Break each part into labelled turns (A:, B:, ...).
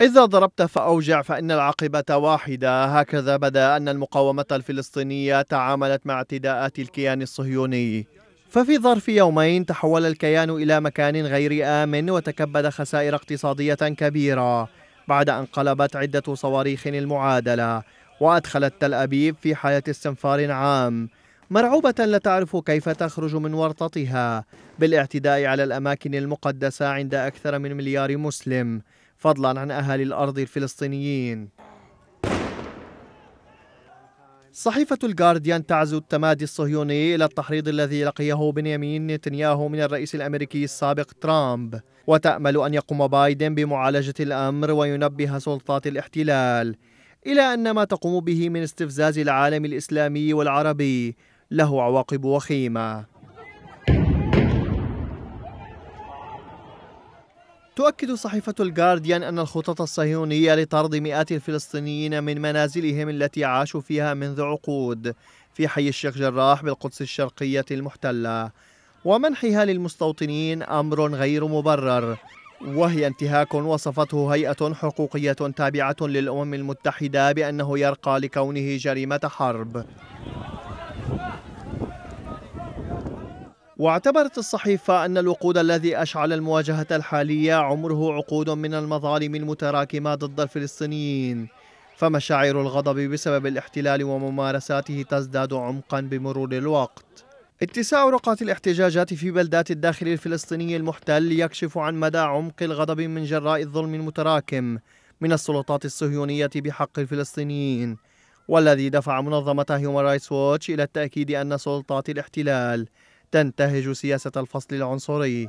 A: إذا ضربت فأوجع فإن العاقبة واحدة هكذا بدا أن المقاومة الفلسطينية تعاملت مع اعتداءات الكيان الصهيوني ففي ظرف يومين تحول الكيان إلى مكان غير آمن وتكبد خسائر اقتصادية كبيرة بعد أن قلبت عدة صواريخ المعادلة وأدخلت تل أبيب في حالة استنفار عام مرعوبة لا تعرف كيف تخرج من ورطتها بالاعتداء على الأماكن المقدسة عند أكثر من مليار مسلم فضلا عن أهالي الأرض الفلسطينيين صحيفة الجارديان تعزو التمادي الصهيوني إلى التحريض الذي لقيه بنيامين نتنياهو من الرئيس الأمريكي السابق ترامب وتأمل أن يقوم بايدن بمعالجة الأمر وينبه سلطات الاحتلال إلى أن ما تقوم به من استفزاز العالم الإسلامي والعربي له عواقب وخيمة تؤكد صحيفة الجارديان أن الخطط الصهيونية لطرد مئات الفلسطينيين من منازلهم التي عاشوا فيها منذ عقود في حي الشيخ جراح بالقدس الشرقية المحتلة ومنحها للمستوطنين أمر غير مبرر وهي انتهاك وصفته هيئة حقوقية تابعة للأمم المتحدة بأنه يرقى لكونه جريمة حرب واعتبرت الصحيفة أن الوقود الذي أشعل المواجهة الحالية عمره عقود من المظالم المتراكمة ضد الفلسطينيين فمشاعر الغضب بسبب الاحتلال وممارساته تزداد عمقا بمرور الوقت اتساع رقعة الاحتجاجات في بلدات الداخل الفلسطيني المحتل يكشف عن مدى عمق الغضب من جراء الظلم المتراكم من السلطات الصهيونية بحق الفلسطينيين والذي دفع منظمة هيومان رايتس ووتش إلى التأكيد أن سلطات الاحتلال تنتهج سياسة الفصل العنصري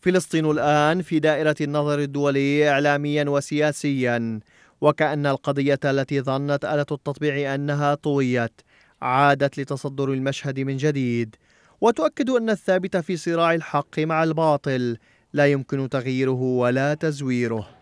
A: فلسطين الآن في دائرة النظر الدولي إعلاميا وسياسيا وكأن القضية التي ظنت آلة التطبيع أنها طويت عادت لتصدر المشهد من جديد وتؤكد أن الثابت في صراع الحق مع الباطل لا يمكن تغييره ولا تزويره